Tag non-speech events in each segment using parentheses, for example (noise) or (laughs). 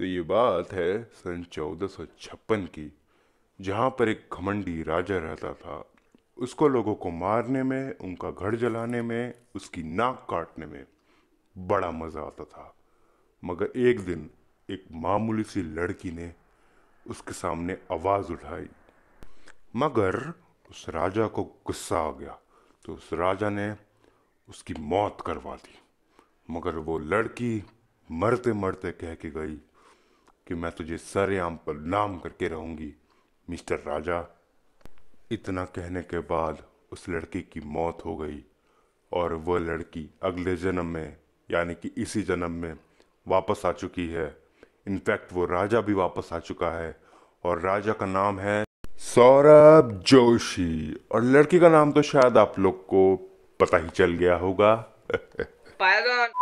तो ये बात है सन चौदह की जहाँ पर एक घमंडी राजा रहता था उसको लोगों को मारने में उनका घर जलाने में उसकी नाक काटने में बड़ा मज़ा आता था मगर एक दिन एक मामूली सी लड़की ने उसके सामने आवाज़ उठाई मगर उस राजा को गुस्सा आ गया तो उस राजा ने उसकी मौत करवा दी मगर वो लड़की मरते मरते कह के गई कि मैं तुझे सरेआम पर नाम करके रहूंगी मिस्टर राजा इतना कहने के बाद उस लड़की की मौत हो गई और वह लड़की अगले जन्म में यानी कि इसी जन्म में वापस आ चुकी है इनफैक्ट वो राजा भी वापस आ चुका है और राजा का नाम है सौरभ जोशी और लड़की का नाम तो शायद आप लोग को पता ही चल गया होगा (laughs)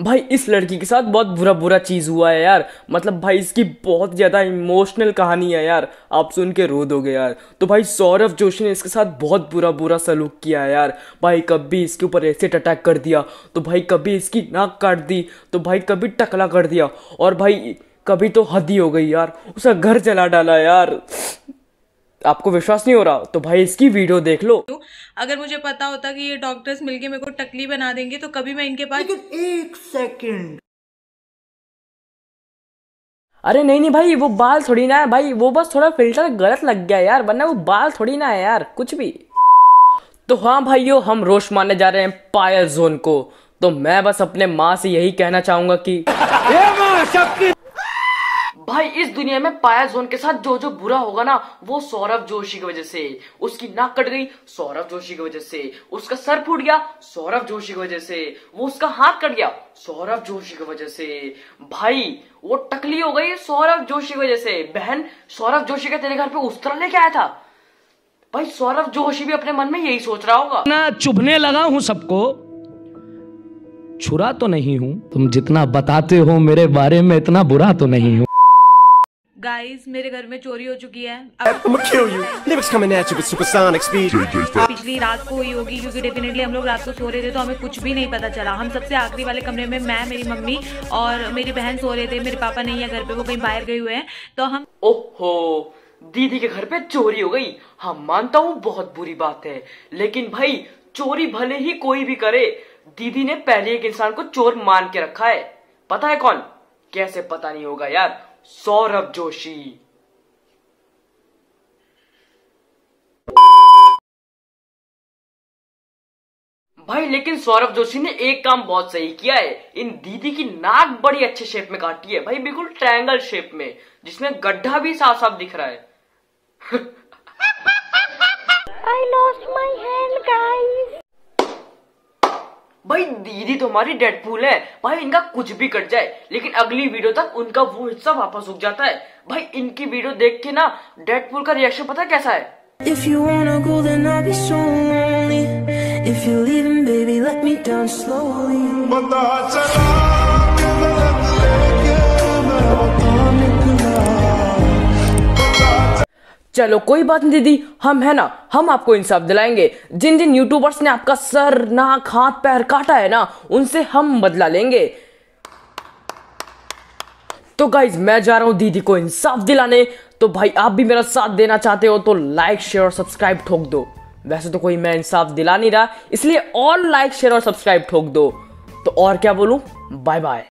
भाई इस लड़की के साथ बहुत बुरा बुरा चीज़ हुआ है यार मतलब भाई इसकी बहुत ज़्यादा इमोशनल कहानी है यार आप सुन के रो दोगे यार तो भाई सौरभ जोशी ने इसके साथ बहुत बुरा बुरा सलूक किया है यार भाई कभी इसके ऊपर एसिड अटैक कर दिया तो भाई कभी इसकी नाक काट दी तो भाई कभी टकला कर दिया और भाई कभी तो हद ही हो गई यार उसका घर चला डाला यार आपको विश्वास नहीं हो रहा तो भाई इसकी वीडियो देख लो तो अगर मुझे पता होता कि ये डॉक्टर्स मिलके मेरे को टकली बना देंगे तो कभी मैं इनके पास एक सेकंड अरे नहीं नहीं भाई वो बाल थोड़ी ना है भाई वो बस थोड़ा फिल्टर गलत लग गया यार वरना वो बाल थोड़ी ना है यार कुछ भी तो हाँ भाइयों हम रोश मानने जा रहे हैं पायल जोन को तो मैं बस अपने माँ से यही कहना चाहूंगा की भाई इस दुनिया में पाया जोन के साथ जो जो बुरा होगा ना वो सौरभ जोशी की वजह से उसकी नाक कट गई सौरभ जोशी की वजह से उसका सर फूट गया सौरभ जोशी की वजह से वो उसका हाथ कट गया सौरभ जोशी की वजह से भाई वो टकली हो गई सौरभ जोशी की वजह से बहन सौरभ जोशी का तेरे घर पे उस तरह लेके आया था भाई सौरभ जोशी भी अपने मन में यही सोच रहा होगा ना चुभने लगा हूं सबको छुरा तो नहीं हूं तुम जितना बताते हो मेरे बारे में इतना बुरा तो नहीं हूं गाइस मेरे घर में चोरी हो चुकी है पिछली रात को हुई होगी क्योंकि डेफिनेटली हम लोग रात को सो रहे थे तो हमें कुछ भी नहीं पता चला हम सबसे आखिरी वाले कमरे में मैं मेरी मम्मी और मेरी बहन सो रहे थे मेरे पापा नहीं है घर पे वो कहीं बाहर गए हुए हैं तो हम ओहो दीदी के घर पे चोरी हो गई हाँ मानता हूँ बहुत बुरी बात है लेकिन भाई चोरी भले ही कोई भी करे दीदी ने पहले एक इंसान को चोर मान के रखा है पता है कौन कैसे पता नहीं होगा यार सौरभ जोशी भाई लेकिन सौरभ जोशी ने एक काम बहुत सही किया है इन दीदी की नाक बड़ी अच्छे शेप में काटी है भाई बिल्कुल ट्रायंगल शेप में जिसमें गड्ढा भी साफ साफ दिख रहा है (laughs) भाई दीदी तो हमारी डेडपूल है भाई इनका कुछ भी कट जाए लेकिन अगली वीडियो तक उनका वो हिस्सा वापस उग जाता है भाई इनकी वीडियो देख के ना डेडपूल का रिएक्शन पता कैसा है If you wanna go then I'll be so lonely If you're leaving baby let me down slowly But चलो कोई बात नहीं दीदी हम है ना हम आपको इंसाफ दिलाएंगे जिन जिन यूट्यूबर्स ने आपका सर नाक हाथ पैर काटा है ना उनसे हम बदला लेंगे तो गाइज मैं जा रहा हूं दीदी को इंसाफ दिलाने तो भाई आप भी मेरा साथ देना चाहते हो तो लाइक शेयर और सब्सक्राइब ठोक दो वैसे तो कोई मैं इंसाफ दिला नहीं रहा इसलिए और लाइक शेयर और सब्सक्राइब ठोक दो तो और क्या बोलूं बाय बाय